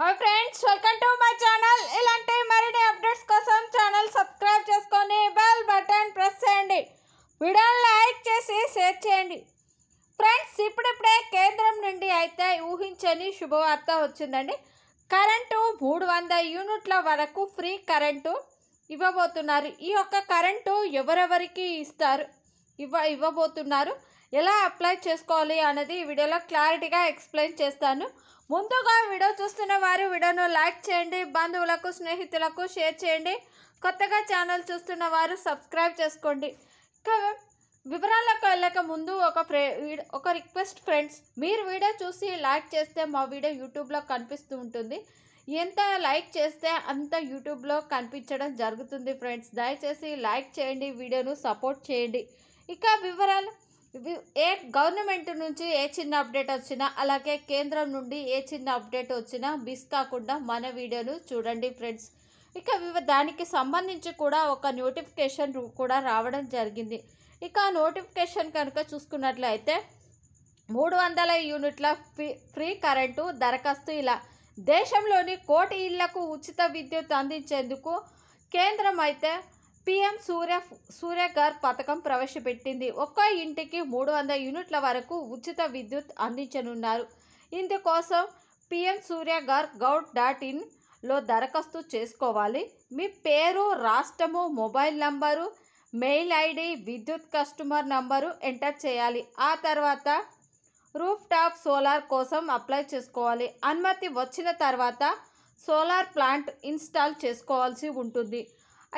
hi friends welcome to my channel ఇలాంటి మరిన్ని updates కోసం ఛానల్ సబ్స్క్రైబ్ చేసుకొని బెల్ బటన్ ప్రెస్ చేయండి వీడియోని లైక్ చేసి షేర్ చేయండి ఫ్రెండ్స్ ఇప్పుడిప్పుడే కేంద్రం నుండి అయితే ఊహించని శుభవార్త వచ్చిందండి కరెంటు మూడు యూనిట్ల వరకు ఫ్రీ కరెంటు ఇవ్వబోతున్నారు ఈ యొక్క కరెంటు ఎవరెవరికి ఇస్తారు ఇవ్వ ఇవ్వబోతున్నారు ఎలా అప్లై చేసుకోవాలి అనేది ఈ వీడియోలో క్లారిటీగా ఎక్స్ప్లెయిన్ చేస్తాను ముందుగా వీడియో చూస్తున్న వారు వీడియోను లైక్ చేయండి బంధువులకు స్నేహితులకు షేర్ చేయండి కొత్తగా ఛానల్ చూస్తున్న వారు సబ్స్క్రైబ్ చేసుకోండి వివరాలకు వెళ్ళక ముందు ఒక ఫ్రే ఒక రిక్వెస్ట్ ఫ్రెండ్స్ మీరు వీడియో చూసి లైక్ చేస్తే మా వీడియో యూట్యూబ్లో కనిపిస్తూ ఉంటుంది ఎంత లైక్ చేస్తే అంత యూట్యూబ్లో కనిపించడం జరుగుతుంది ఫ్రెండ్స్ దయచేసి లైక్ చేయండి వీడియోను సపోర్ట్ చేయండి ఇక వివరాలు ఏ గవర్నమెంట్ నుంచి ఏ చిన్న అప్డేట్ వచ్చినా అలాగే కేంద్రం నుండి ఏ చిన్న అప్డేట్ వచ్చినా మిస్ కాకుండా మన వీడియోను చూడండి ఫ్రెండ్స్ ఇక దానికి సంబంధించి కూడా ఒక నోటిఫికేషన్ కూడా రావడం జరిగింది ఇక నోటిఫికేషన్ కనుక చూసుకున్నట్లయితే మూడు వందల యూనిట్ల ఫ్రీ ఫ్రీ కరెంటు దరఖాస్తు ఇలా దేశంలోని కోటి ఇళ్లకు ఉచిత విద్యుత్ అందించేందుకు కేంద్రం అయితే పీఎం సూర్య సూర్యఘర్ పథకం ప్రవేశపెట్టింది ఒక్క ఇంటికి మూడు వందల యూనిట్ల వరకు ఉచిత విద్యుత్ అందించనున్నారు ఇందుకోసం సూర్య సూర్యఘర్ గౌడ్ డాట్ ఇన్లో దరఖాస్తు చేసుకోవాలి మీ పేరు రాష్ట్రము మొబైల్ నంబరు మెయిల్ ఐడి విద్యుత్ కస్టమర్ నంబరు ఎంటర్ చేయాలి ఆ తర్వాత రూఫ్ టాప్ సోలార్ కోసం అప్లై చేసుకోవాలి అనుమతి వచ్చిన తర్వాత సోలార్ ప్లాంట్ ఇన్స్టాల్ చేసుకోవాల్సి ఉంటుంది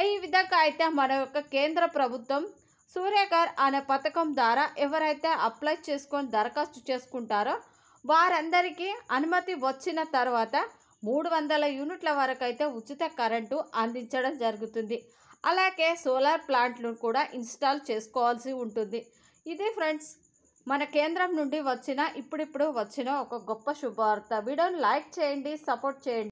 ఈ విధంగా అయితే మరొక కేంద్ర ప్రభుత్వం సూర్యగార్ అనే పథకం ద్వారా ఎవరైతే అప్లై చేసుకొని దరఖాస్తు చేసుకుంటారో వారందరికీ అనుమతి వచ్చిన తర్వాత మూడు వందల యూనిట్ల వరకు అయితే ఉచిత కరెంటు అందించడం జరుగుతుంది అలాగే సోలార్ ప్లాంట్లు కూడా ఇన్స్టాల్ చేసుకోవాల్సి ఉంటుంది ఇది ఫ్రెండ్స్ మన కేంద్రం నుండి వచ్చిన ఇప్పుడిప్పుడు వచ్చిన ఒక గొప్ప శుభవార్త వీడియోని లైక్ చేయండి సపోర్ట్ చేయండి